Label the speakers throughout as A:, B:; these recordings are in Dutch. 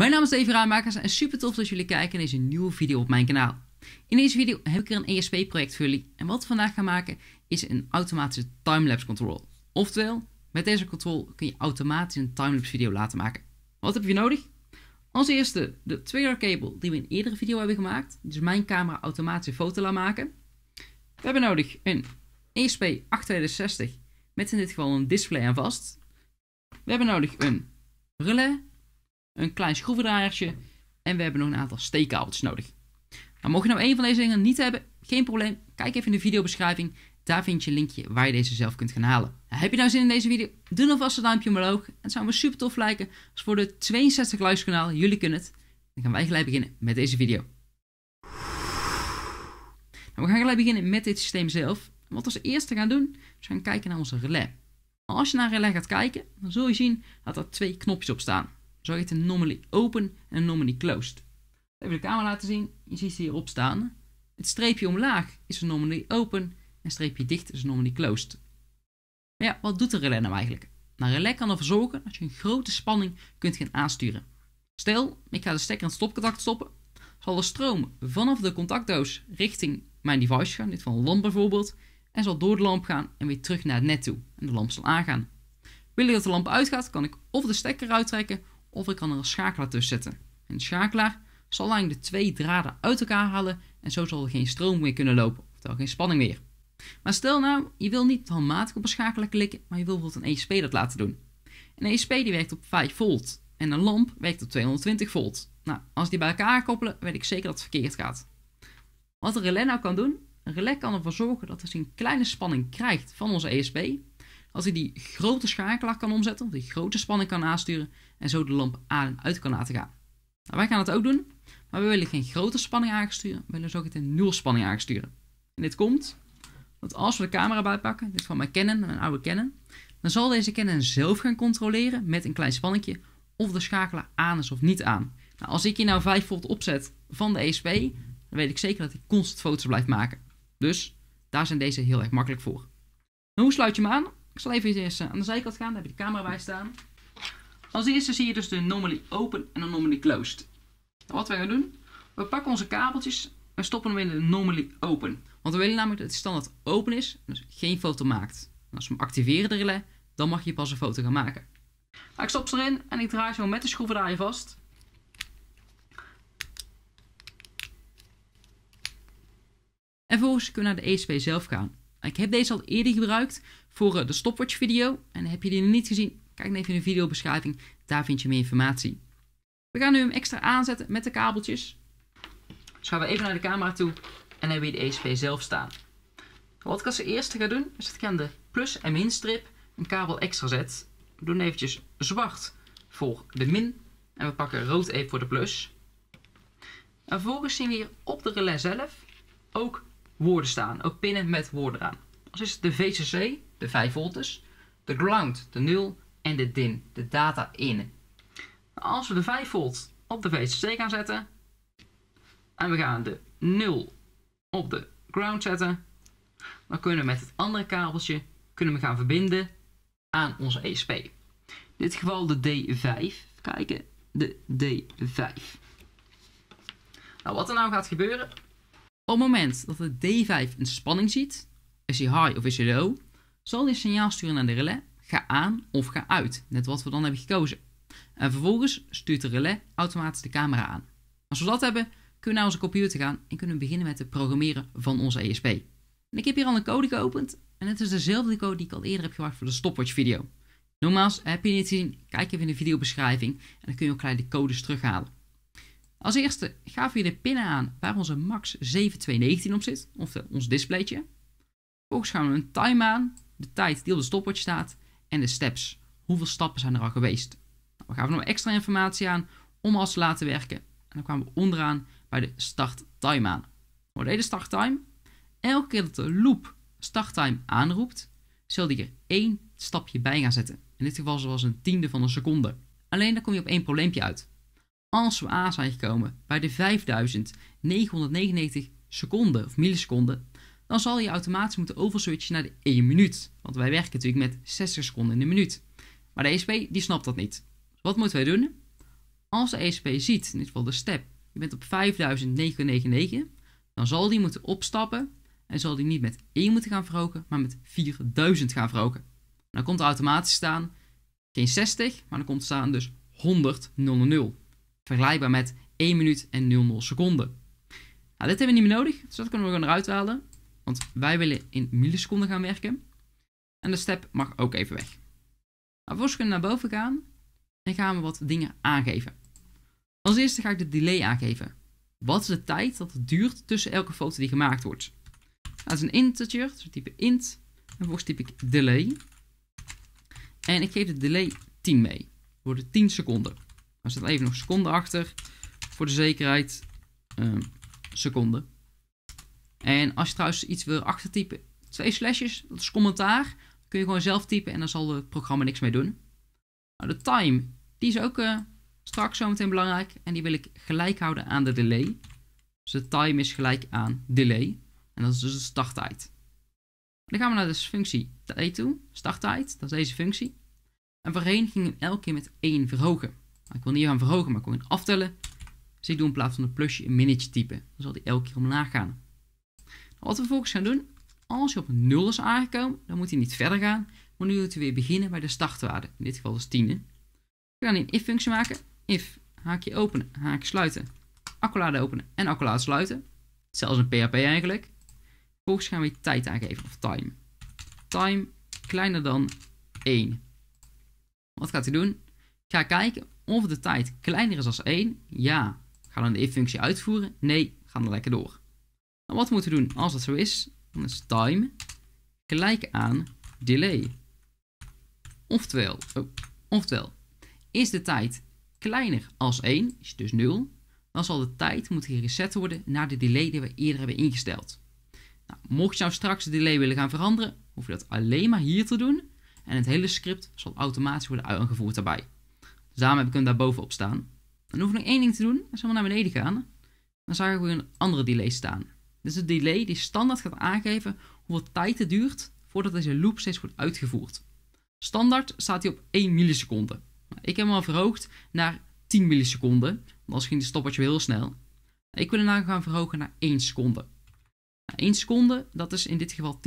A: Mijn naam is Davy Raanmakers en super tof dat jullie kijken naar deze nieuwe video op mijn kanaal. In deze video heb ik er een ESP project voor jullie en wat we vandaag gaan maken is een automatische timelapse control. Oftewel, met deze control kun je automatisch een timelapse video laten maken. Wat heb je nodig? Als eerste de trigger cable die we in een eerdere video hebben gemaakt, dus mijn camera automatisch foto laten maken. We hebben nodig een e ESP 8260 met in dit geval een display aan vast. We hebben nodig een relais een klein schroevendraaiertje en we hebben nog een aantal steekkabeltjes nodig. Nou, mocht je nou een van deze dingen niet hebben, geen probleem. Kijk even in de videobeschrijving. Daar vind je een linkje waar je deze zelf kunt gaan halen. Nou, heb je nou zin in deze video? Doe dan vast een duimpje omhoog. Het zou me super tof lijken als voor de 62 luisterkanaal. Jullie kunnen het. Dan gaan wij gelijk beginnen met deze video. Nou, we gaan gelijk beginnen met dit systeem zelf. wat we als eerste gaan doen, is gaan kijken naar onze relais. als je naar relais gaat kijken, dan zul je zien dat er twee knopjes op staan. Zo het een anomaly open en een anomaly closed. Even de camera laten zien. Je ziet ze hierop staan. Het streepje omlaag is een anomaly open en streepje dicht is een anomaly closed. Maar ja, wat doet een relais nou eigenlijk? Nou, een relais kan ervoor zorgen dat je een grote spanning kunt gaan aansturen. Stel, ik ga de stekker aan het stopcontact stoppen, zal de stroom vanaf de contactdoos richting mijn device gaan, dit van een lamp bijvoorbeeld, en zal door de lamp gaan en weer terug naar het net toe. En de lamp zal aangaan. Wil ik dat de lamp uitgaat, kan ik of de stekker uittrekken of ik kan er een schakelaar tussen zetten. Een schakelaar zal langs de twee draden uit elkaar halen en zo zal er geen stroom meer kunnen lopen, oftewel geen spanning meer. Maar stel nou, je wil niet handmatig op een schakelaar klikken, maar je wil bijvoorbeeld een ESP dat laten doen. Een ESP die werkt op 5 volt en een lamp werkt op 220 volt. Nou, als die bij elkaar koppelen, weet ik zeker dat het verkeerd gaat. Wat een relais nou kan doen, een relais kan ervoor zorgen dat als je een kleine spanning krijgt van onze ESP, als hij die grote schakelaar kan omzetten, die grote spanning kan aansturen en zo de lamp aan en uit kan laten gaan. Nou, wij gaan het ook doen, maar we willen geen grote spanning aangesturen, we willen een nul spanning aangesturen. En dit komt, want als we de camera bijpakken, dit van mijn Canon, mijn oude Canon, dan zal deze Canon zelf gaan controleren met een klein spannetje of de schakelaar aan is of niet aan. Nou, als ik hier nou 5 volt opzet van de ESP, dan weet ik zeker dat hij constant foto's blijft maken. Dus daar zijn deze heel erg makkelijk voor. Nou, hoe sluit je hem aan? Ik zal even eerst eh, aan de zijkant gaan, daar heb je de camera bij staan. Als eerste zie je dus de normally open en de normally closed. Nou, wat wij gaan doen, we pakken onze kabeltjes en stoppen hem in de normally open. Want we willen namelijk dat het standaard open is, dus geen foto maakt. als we hem activeren de dan mag je pas een foto gaan maken. Nou, ik stop ze erin en ik draai zo met de schroevendraaier vast. En vervolgens kunnen we naar de ESP zelf gaan. Ik heb deze al eerder gebruikt voor eh, de stopwatch video. En heb je die nog niet gezien, kijk even in de videobeschrijving. Daar vind je meer informatie. We gaan nu hem extra aanzetten met de kabeltjes. Dus gaan we even naar de camera toe en hebben we de ESP zelf staan. Wat ik als eerste ga doen, is dat ik aan de plus- en min strip een kabel extra zet. We doen eventjes zwart voor de min en we pakken rood even voor de plus. En vervolgens zien we hier op de relais zelf ook woorden staan. Ook pinnen met woorden aan. Als is de VCC, de 5 voltes, de ground, de 0 en de DIN, de data in. Als we de 5 volt op de VCC gaan zetten en we gaan de 0 op de ground zetten, dan kunnen we met het andere kabeltje kunnen we gaan verbinden aan onze ESP. In dit geval de D5. kijken, de D5. Nou, wat er nou gaat gebeuren, op het moment dat de D5 een spanning ziet, is hij high of is hij low, zal hij een signaal sturen naar de relais, ga aan of ga uit, net wat we dan hebben gekozen. En vervolgens stuurt de relais automatisch de camera aan. Als we dat hebben, kunnen we naar onze computer gaan en kunnen we beginnen met het programmeren van onze ESP. En ik heb hier al een code geopend en het is dezelfde code die ik al eerder heb gebruikt voor de stopwatch video. Nogmaals, heb je niet gezien, kijk even in de videobeschrijving en dan kun je ook gelijk de codes terughalen. Als eerste gaven we de pinnen aan waar onze MAX 7219 op zit, of ons displaytje. Vervolgens gaan we een time aan, de tijd die op de stopwatch staat en de steps. Hoeveel stappen zijn er al geweest? Nou, we gaven nog extra informatie aan om als te laten werken. En dan kwamen we onderaan bij de start time aan. Voor de hele start time, elke keer dat de loop start time aanroept, zal die er één stapje bij gaan zetten. In dit geval zoals een tiende van een seconde. Alleen dan kom je op één probleempje uit. Als we aan zijn gekomen bij de 5999 seconden of milliseconden, dan zal je automatisch moeten overswitchen naar de 1 minuut. Want wij werken natuurlijk met 60 seconden in de minuut. Maar de ESP die snapt dat niet. Wat moeten wij doen? Als de ESP ziet, in dit geval de step, je bent op 5999, dan zal die moeten opstappen en zal die niet met 1 moeten gaan verhogen, maar met 4000 gaan verhogen. dan komt er automatisch staan geen 60, maar dan komt er staan dus 100 000. Vergelijkbaar met 1 minuut en 00 seconden. Nou, dit hebben we niet meer nodig, dus dat kunnen we gewoon eruit halen. Want wij willen in milliseconden gaan werken. En de step mag ook even weg. Maar vervolgens kunnen we naar boven gaan en gaan we wat dingen aangeven. Als eerste ga ik de delay aangeven. Wat is de tijd dat het duurt tussen elke foto die gemaakt wordt? Nou, dat is een integer, dus we type int. En vervolgens typ ik delay. En ik geef de delay 10 mee. Dat worden 10 seconden. Er staat even nog seconde achter. Voor de zekerheid. Uh, seconde. En als je trouwens iets wil achtertypen. Twee slashes. Dat is commentaar. Kun je gewoon zelf typen. En dan zal het programma niks mee doen. Nou, de time. Die is ook eh, straks zometeen belangrijk. En die wil ik gelijk houden aan de delay. Dus de time is gelijk aan delay. En dat is dus de starttijd. Dan gaan we naar de functie t toe. Starttijd. Dat is deze functie. En voorheen ging hem elke keer met 1 verhogen. Ik wil niet gaan verhogen, maar ik wil gewoon aftellen. Dus ik doe in plaats van een plusje een minnetje typen. Dan zal die elke keer omlaag gaan. Nou, wat we vervolgens gaan doen, als je op 0 is aangekomen, dan moet hij niet verder gaan. Maar nu moet hij weer beginnen bij de startwaarde. In dit geval is dus 10. We gaan een if-functie maken. If, haakje openen, haakje sluiten, accolade openen en accolade sluiten. Zelfs een PHP eigenlijk. Vervolgens gaan we tijd aangeven, of time. Time kleiner dan 1. Wat gaat hij doen? Ik ga kijken of de tijd kleiner is als 1, ja, gaan we de if-functie uitvoeren? Nee, gaan we lekker door. Nou, wat moeten we doen als dat zo is? Dan is time gelijk aan delay. Oftewel, oh, oftewel is de tijd kleiner als 1, is dus 0, dan zal de tijd moeten gereset worden naar de delay die we eerder hebben ingesteld. Nou, mocht je nou straks de delay willen gaan veranderen, hoef je dat alleen maar hier te doen en het hele script zal automatisch worden aangevoerd daarbij. Samen daarom heb ik hem daar bovenop staan. dan hoef ik nog één ding te doen. als we naar beneden gaan. Dan zou ik weer een andere delay staan. Dit is een delay die standaard gaat aangeven hoeveel tijd het duurt voordat deze loop steeds wordt uitgevoerd. Standaard staat hij op 1 milliseconde. Nou, ik heb hem al verhoogd naar 10 milliseconden, want anders ging die stoppertje heel snel. Ik wil hem nou gaan verhogen naar 1 seconde. 1 nou, seconde, dat is in dit geval 10.000.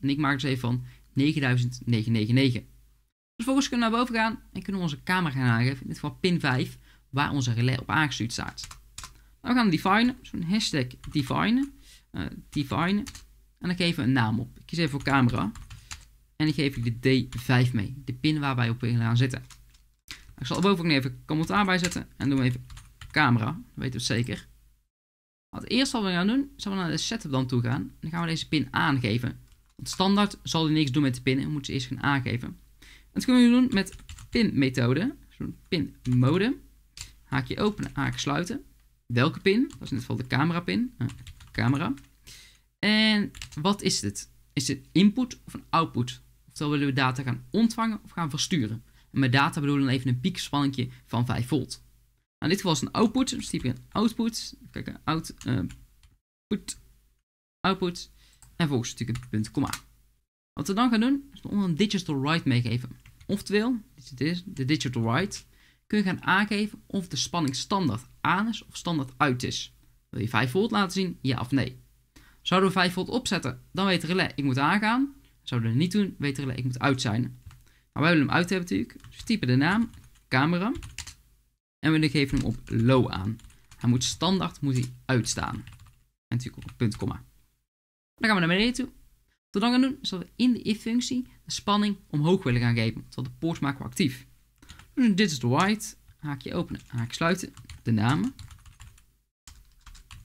A: En ik maak dus even van 9.999. Vervolgens kunnen we naar boven gaan en kunnen we onze camera gaan aangeven. In dit geval pin 5, waar onze relay op aangestuurd staat. Nou, we gaan define, zo'n hashtag define. Uh, eh, define. En dan geven we een naam op. Ik kies even voor camera. En dan geef ik de D5 mee. De pin waar wij op willen gaan zitten. Nou, ik zal boven ook even commentaar bij zetten. En doen we even camera. Dan weten we het zeker. Wat nou, eerst wat we gaan doen, is we naar de setup dan toe gaan. Dan gaan we deze pin aangeven. Want standaard zal hij niks doen met de pinnen, We moeten ze eerst gaan aangeven. Dat kunnen we doen met pin methode, Zo'n dus pin-mode. Haakje openen, haakje sluiten. Welke pin? Dat is in dit geval de camera pin, ah, camera. En wat is dit? Is dit input of een output? Oftewel willen we data gaan ontvangen of gaan versturen. En met data bedoelen we dan even een piekspannetje van 5 volt. Nou, in dit geval is een output. Dus type een output. Kijk, out, uh, put, output. En volgens natuurlijk een punt, komma. Wat we dan gaan doen, is onder een digital write meegeven. Oftewel, de digital write, kun je gaan aangeven of de spanning standaard aan is of standaard uit is. Wil je 5 volt laten zien? Ja of nee. Zouden we 5 volt opzetten, dan weet relais ik moet aangaan. Zouden we het niet doen, weet relais ik moet uit zijn. Maar nou, wij willen hem uit hebben natuurlijk. Dus we typen de naam, camera. En we geven hem op low aan. Hij moet standaard moet hij uitstaan. En natuurlijk ook een punt, komma. Dan gaan we naar beneden toe. Wat we dan gaan doen, is dat we in de if-functie de spanning omhoog willen gaan geven. Want de poort maken we actief. Dus dit is de white. Haakje openen, haakje sluiten. De namen.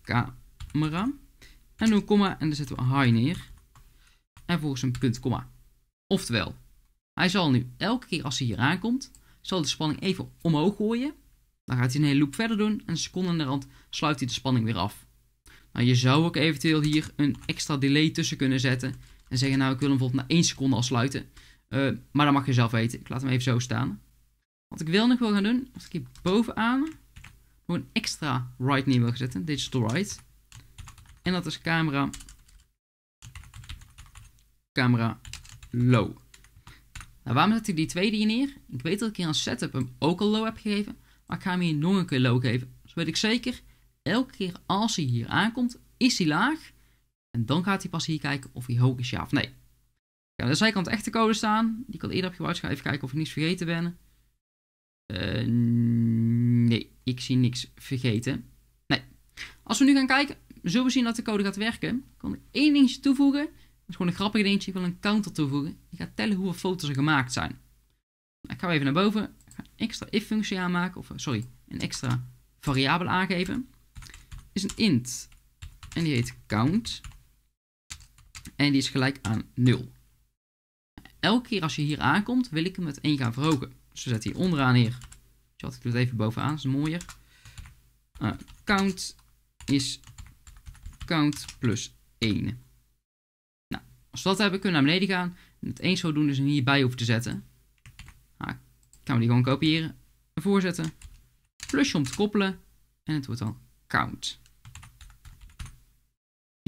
A: Camera. En dan komma en dan zetten we high neer. En volgens een punt, komma. Oftewel, hij zal nu elke keer als hij hier aankomt, zal de spanning even omhoog gooien. Dan gaat hij een hele loop verder doen en een seconde aan de rand sluit hij de spanning weer af. Nou, je zou ook eventueel hier een extra delay tussen kunnen zetten. En zeggen, nou, ik wil hem bijvoorbeeld na één seconde al sluiten. Eh, maar dan mag je zelf weten. Ik laat hem even zo staan. Wat ik wil nog wil gaan doen, als ik hier bovenaan nog een extra right neer wil zetten. Digital right. En dat is camera. Camera low. Nou, waarom zet ik die tweede hier neer? Ik weet dat ik hier aan setup hem ook al low heb gegeven. Maar ik ga hem hier nog een keer low geven. Zo weet ik zeker, elke keer als hij hier aankomt, is hij laag. En dan gaat hij pas hier kijken of hij hoog is ja of nee. Ja, aan de zijkant echte code staan. Die kan eerder heb gebruikt. Ik ga even kijken of ik niets vergeten ben. Eh, nee, ik zie niks vergeten. Nee. Als we nu gaan kijken, zullen we zien dat de code gaat werken. Ik kan ik één dingetje toevoegen. Dat is gewoon een grappig dingetje. Ik wil een counter toevoegen. Die gaat tellen hoeveel foto's er gemaakt zijn. Nou, ik ga even naar boven. Ik ga een extra if-functie aanmaken. Of, eh, sorry, een extra variabele aangeven. Is een int. En die heet count en die is gelijk aan 0. Elke keer als je hier aankomt, wil ik hem met 1 gaan verhogen. Dus we zetten hier onderaan neer. Chat, ik doe het even bovenaan, dat is mooier. Eh, count is count plus 1. Nou, als we dat hebben, kunnen we naar beneden gaan. En het eens zo doen, dus hierbij hoeven te zetten. Nou, gaan we die gewoon kopiëren, voorzetten. Plusje om te koppelen. En het wordt dan count.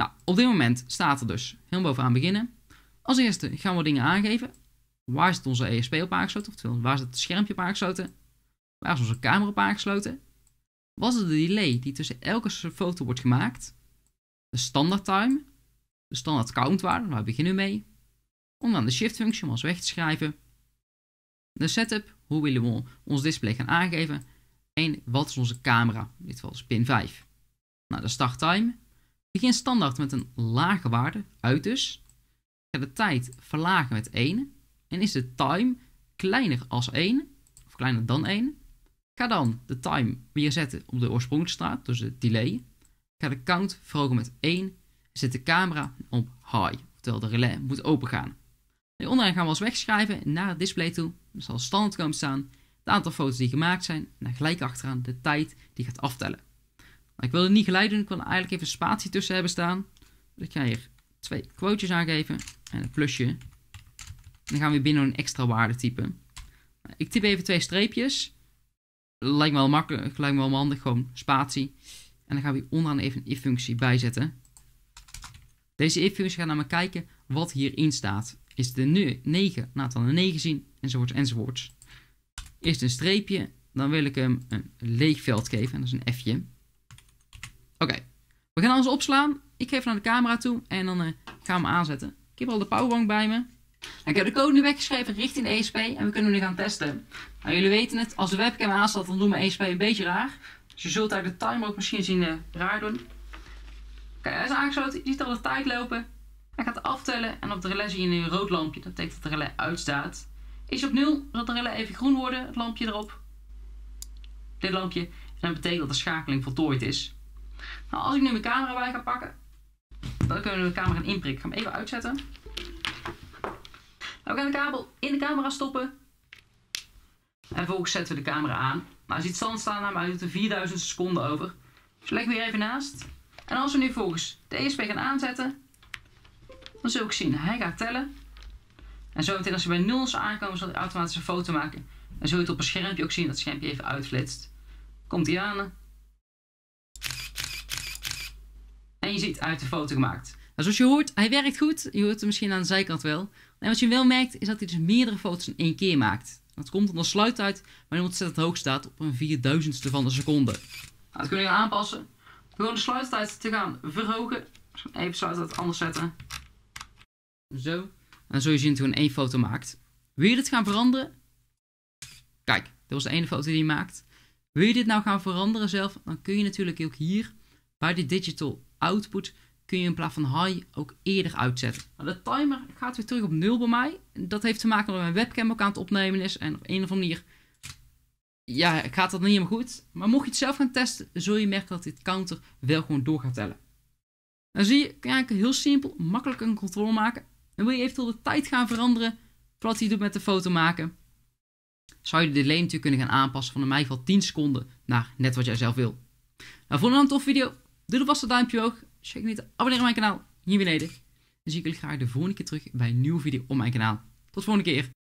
A: Nou, op dit moment staat er dus helemaal bovenaan beginnen. Als eerste gaan we dingen aangeven. Waar is onze ESP op aangesloten? waar is het schermpje op aangesloten? Waar is onze camera op aangesloten? Wat is de delay die tussen elke foto wordt gemaakt? De standaard time. De standaard count waar beginnen we mee? Om dan de shift functie om als weg te schrijven. De setup, hoe willen we ons display gaan aangeven? En wat is onze camera? In dit geval is pin 5. Nou, de start time. Begin standaard met een lage waarde, uit dus. ga de tijd verlagen met 1. En is de time kleiner als 1, of kleiner dan 1. ga dan de time weer zetten op de oorspronkelijke dus de delay. ga de count verhogen met 1. zet de camera op high, terwijl de relais moet opengaan. De onderaan gaan we als wegschrijven naar het display toe. Er zal standaard komen staan het aantal foto's die gemaakt zijn en dan gelijk achteraan de tijd die gaat aftellen ik wilde het niet gelijk doen. Ik wil eigenlijk even een spatie tussen hebben staan. Dus ik ga hier twee quotejes aangeven. En een plusje. En dan gaan we binnen een extra waarde typen. Nou, ik typ even twee streepjes. Lijkt me wel makkelijk. Lijkt me wel handig. Gewoon spatie. En dan gaan we onderaan even een if-functie bijzetten. Deze if-functie gaat naar me kijken wat hierin staat. Is het nu 9? Laat dan een 9 zien. Enzovoorts, enzovoorts. Eerst een streepje? Dan wil ik hem een leeg veld geven. En dat is een F'je. Oké, we gaan alles opslaan. Ik geef naar de camera toe en dan eh, gaan we hem aanzetten. Ik heb al de powerbank bij me. Nou, ik heb de code nu weggeschreven richting de ESP en we kunnen nu gaan testen. Nou, jullie weten het, als de webcam aanstaat, dan doen we ESP een beetje raar. Dus je zult daar de timer ook misschien zien eh, raar doen. Oké, hij is aangesloten. Je ziet al de tijd lopen. Hij gaat aftellen en op de relais zie je een rood lampje. Dat betekent dat de relais uitstaat. Is op 0, zal de relais even groen worden, het lampje erop. Dit lampje. En dat betekent dat de schakeling voltooid is. Nou, als ik nu mijn camera bij ga pakken, dan kunnen we de camera gaan inprikken. Ik ga hem even uitzetten. Nou, we gaan de kabel in de camera stoppen. En vervolgens zetten we de camera aan. Maar nou, je ziet stand staan, maar hij doet er 4000 seconden over. Dus leg weer even naast. En als we nu volgens de ESP gaan aanzetten, dan zul ik zien, hij gaat tellen. En zo meteen als hij bij 0 aankomt, aankomen, zal hij automatisch een foto maken. En zul je het op een schermpje ook zien, dat het schermpje even uitflitst. Komt hij aan. ziet uit de foto gemaakt. Nou, zoals je hoort, hij werkt goed. Je hoort hem misschien aan de zijkant wel. En wat je wel merkt, is dat hij dus meerdere foto's in één keer maakt. Dat komt omdat sluit uit moet ontzettend hoog staat op een vierduizendste van de seconde. Nou, dat kunnen we aanpassen. Gewoon de sluittijd te gaan verhogen. Even het anders zetten. Zo. En zo je ziet toen één foto maakt. Wil je dit gaan veranderen? Kijk, dat was de ene foto die hij maakt. Wil je dit nou gaan veranderen zelf? Dan kun je natuurlijk ook hier bij de digital output kun je in plaats van high ook eerder uitzetten. Nou, de timer gaat weer terug op 0 bij mij. Dat heeft te maken dat mijn webcam ook aan het opnemen is. En op een of andere manier ja, gaat dat niet helemaal goed. Maar mocht je het zelf gaan testen, zul je merken dat dit counter wel gewoon door gaat tellen. Dan zie je, kan je eigenlijk heel simpel, makkelijk een controle maken. En wil je eventueel de tijd gaan veranderen, wat hij doet met de foto maken, zou je de delay natuurlijk kunnen gaan aanpassen van in mijn geval 10 seconden naar net wat jij zelf wil. Nou, vond een tof video? Doe was een duimpje omhoog. Check niet. abonneren op mijn kanaal hier beneden. Dan zie ik jullie graag de volgende keer terug bij een nieuwe video op mijn kanaal. Tot de volgende keer.